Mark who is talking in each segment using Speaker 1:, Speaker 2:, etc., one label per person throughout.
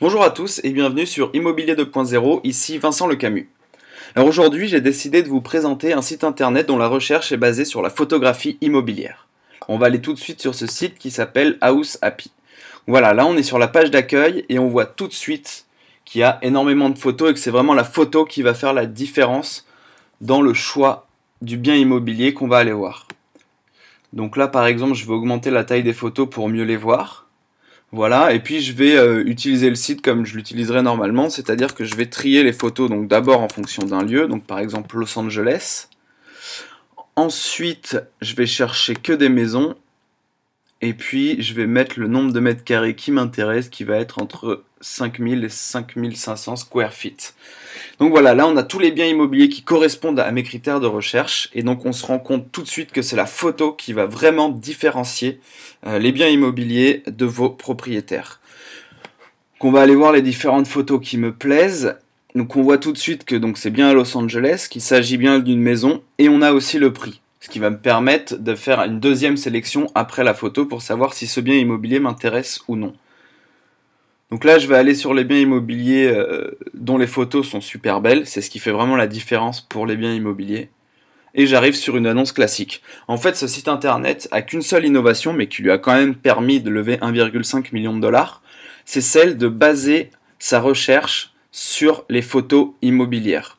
Speaker 1: Bonjour à tous et bienvenue sur Immobilier 2.0, ici Vincent Le Camus. Alors aujourd'hui, j'ai décidé de vous présenter un site internet dont la recherche est basée sur la photographie immobilière. On va aller tout de suite sur ce site qui s'appelle House Happy. Voilà, là on est sur la page d'accueil et on voit tout de suite qu'il y a énormément de photos et que c'est vraiment la photo qui va faire la différence dans le choix du bien immobilier qu'on va aller voir. Donc là par exemple, je vais augmenter la taille des photos pour mieux les voir. Voilà, et puis je vais euh, utiliser le site comme je l'utiliserai normalement, c'est-à-dire que je vais trier les photos donc d'abord en fonction d'un lieu, donc par exemple Los Angeles. Ensuite, je vais chercher que des maisons et puis, je vais mettre le nombre de mètres carrés qui m'intéresse, qui va être entre 5000 et 5500 square feet. Donc voilà, là on a tous les biens immobiliers qui correspondent à mes critères de recherche, et donc on se rend compte tout de suite que c'est la photo qui va vraiment différencier euh, les biens immobiliers de vos propriétaires. Qu'on va aller voir les différentes photos qui me plaisent. Donc on voit tout de suite que c'est bien à Los Angeles, qu'il s'agit bien d'une maison, et on a aussi le prix ce qui va me permettre de faire une deuxième sélection après la photo pour savoir si ce bien immobilier m'intéresse ou non. Donc là, je vais aller sur les biens immobiliers euh, dont les photos sont super belles, c'est ce qui fait vraiment la différence pour les biens immobiliers. Et j'arrive sur une annonce classique. En fait, ce site internet a qu'une seule innovation, mais qui lui a quand même permis de lever 1,5 million de dollars, c'est celle de baser sa recherche sur les photos immobilières.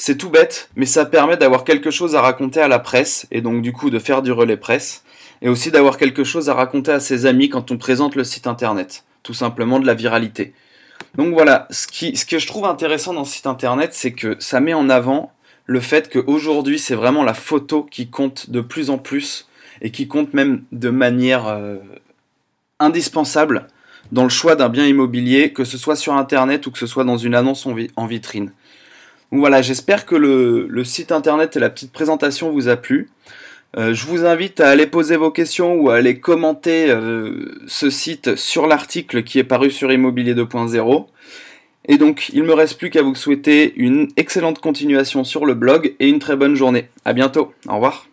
Speaker 1: C'est tout bête, mais ça permet d'avoir quelque chose à raconter à la presse, et donc du coup de faire du relais presse, et aussi d'avoir quelque chose à raconter à ses amis quand on présente le site internet. Tout simplement de la viralité. Donc voilà, ce, qui, ce que je trouve intéressant dans ce site internet, c'est que ça met en avant le fait qu'aujourd'hui, c'est vraiment la photo qui compte de plus en plus, et qui compte même de manière euh, indispensable dans le choix d'un bien immobilier, que ce soit sur internet ou que ce soit dans une annonce en vitrine voilà, j'espère que le, site internet et la petite présentation vous a plu. Euh, je vous invite à aller poser vos questions ou à aller commenter euh, ce site sur l'article qui est paru sur Immobilier 2.0. Et donc, il me reste plus qu'à vous souhaiter une excellente continuation sur le blog et une très bonne journée. À bientôt. Au revoir.